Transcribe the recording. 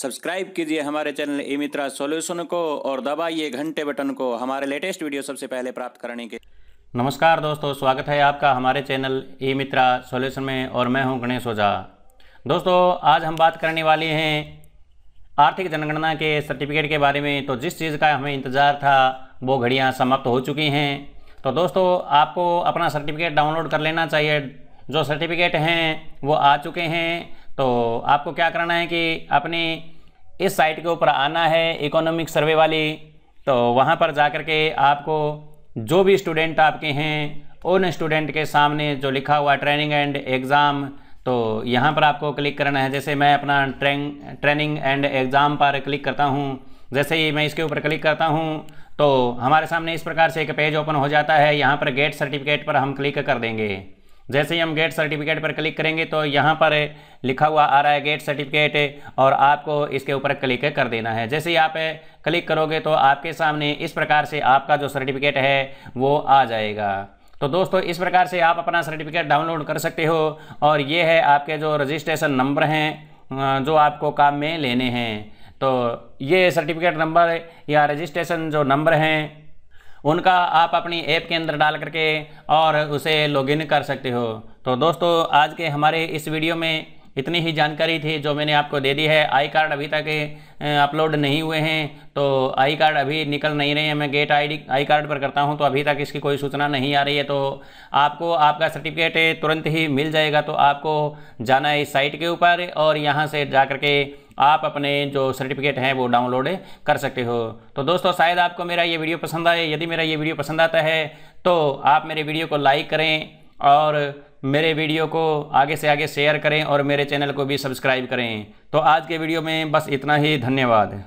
subscribe कीजिए हमारे channel ई मित्रा solution को और दबाइए घंटे बटन को हमारे लेटेस्ट वीडियो सबसे पहले प्राप्त करने के नमस्कार दोस्तों स्वागत है आपका हमारे चैनल ई मित्रा सोल्यूशन में और मैं हूं गणेश ओझा दोस्तों आज हम बात करने वाले हैं आर्थिक जनगणना के सर्टिफिकेट के बारे में तो जिस चीज़ का हमें इंतज़ार था वो घड़ियाँ समाप्त हो चुकी हैं तो दोस्तों आपको अपना सर्टिफिकेट डाउनलोड कर लेना चाहिए जो सर्टिफिकेट हैं वो आ चुके हैं तो आपको क्या करना है कि अपने इस साइट के ऊपर आना है इकोनॉमिक सर्वे वाली तो वहाँ पर जा कर के आपको जो भी स्टूडेंट आपके हैं उन स्टूडेंट के सामने जो लिखा हुआ ट्रेनिंग एंड एग्ज़ाम तो यहाँ पर आपको क्लिक करना है जैसे मैं अपना ट्रेन ट्रेनिंग एंड एग्ज़ाम पर क्लिक करता हूँ जैसे ही मैं इसके ऊपर क्लिक करता हूँ तो हमारे सामने इस प्रकार से एक पेज ओपन हो जाता है यहाँ पर गेट सर्टिफिकेट पर हम क्लिक कर देंगे जैसे ही हम गेट सर्टिफिकेट पर क्लिक करेंगे तो यहाँ पर लिखा हुआ आ रहा है गेट सर्टिफिकेट और आपको इसके ऊपर क्लिक कर देना है जैसे ही आप क्लिक करोगे तो आपके सामने इस प्रकार से आपका जो सर्टिफिकेट है वो आ जाएगा तो दोस्तों इस प्रकार से आप अपना सर्टिफिकेट डाउनलोड कर सकते हो और ये है आपके जो रजिस्ट्रेशन नंबर हैं जो आपको काम में लेने हैं तो ये सर्टिफिकेट नंबर या रजिस्ट्रेशन जो नंबर हैं उनका आप अपनी ऐप के अंदर डाल करके और उसे लॉगिन कर सकते हो तो दोस्तों आज के हमारे इस वीडियो में इतनी ही जानकारी थी जो मैंने आपको दे दी है आई कार्ड अभी तक अपलोड नहीं हुए हैं तो आई कार्ड अभी निकल नहीं रहे हैं मैं गेट आईडी आई कार्ड पर करता हूं तो अभी तक इसकी कोई सूचना नहीं आ रही है तो आपको आपका सर्टिफिकेट तुरंत ही मिल जाएगा तो आपको जाना है इस साइट के ऊपर और यहाँ से जा कर के आप अपने जो सर्टिफिकेट हैं वो डाउनलोड कर सकते हो तो दोस्तों शायद आपको मेरा ये वीडियो पसंद आए यदि मेरा ये वीडियो पसंद आता है तो आप मेरे वीडियो को लाइक करें और मेरे वीडियो को आगे से आगे शेयर करें और मेरे चैनल को भी सब्सक्राइब करें तो आज के वीडियो में बस इतना ही धन्यवाद